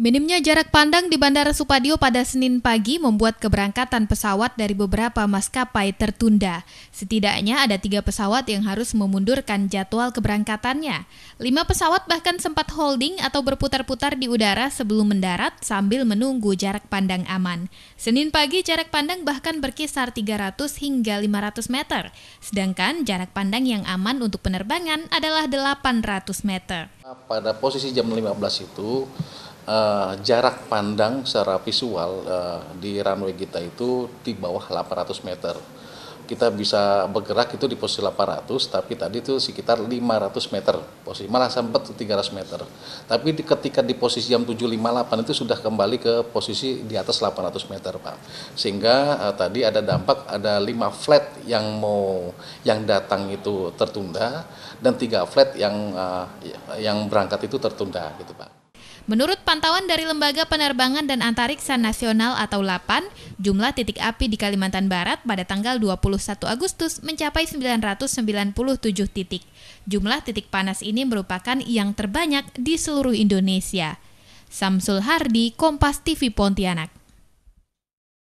Minimnya jarak pandang di Bandara Supadio pada Senin pagi membuat keberangkatan pesawat dari beberapa maskapai tertunda. Setidaknya ada tiga pesawat yang harus memundurkan jadwal keberangkatannya. Lima pesawat bahkan sempat holding atau berputar-putar di udara sebelum mendarat sambil menunggu jarak pandang aman. Senin pagi jarak pandang bahkan berkisar 300 hingga 500 meter, sedangkan jarak pandang yang aman untuk penerbangan adalah 800 meter. Pada posisi jam 15 itu uh, jarak pandang secara visual uh, di runway kita itu di bawah 800 meter. Kita bisa bergerak itu di posisi 800, tapi tadi itu sekitar 500 meter, posisi malah sempat 300 meter. Tapi di, ketika di posisi jam 7.58 itu sudah kembali ke posisi di atas 800 meter, Pak. Sehingga uh, tadi ada dampak ada 5 flat yang mau yang datang itu tertunda dan 3 flat yang uh, yang berangkat itu tertunda gitu, Pak. Menurut pantauan dari Lembaga Penerbangan dan Antariksa Nasional atau LAPAN, jumlah titik api di Kalimantan Barat pada tanggal 21 Agustus mencapai 997 titik. Jumlah titik panas ini merupakan yang terbanyak di seluruh Indonesia. Samsul Hardi, Kompas TV Pontianak.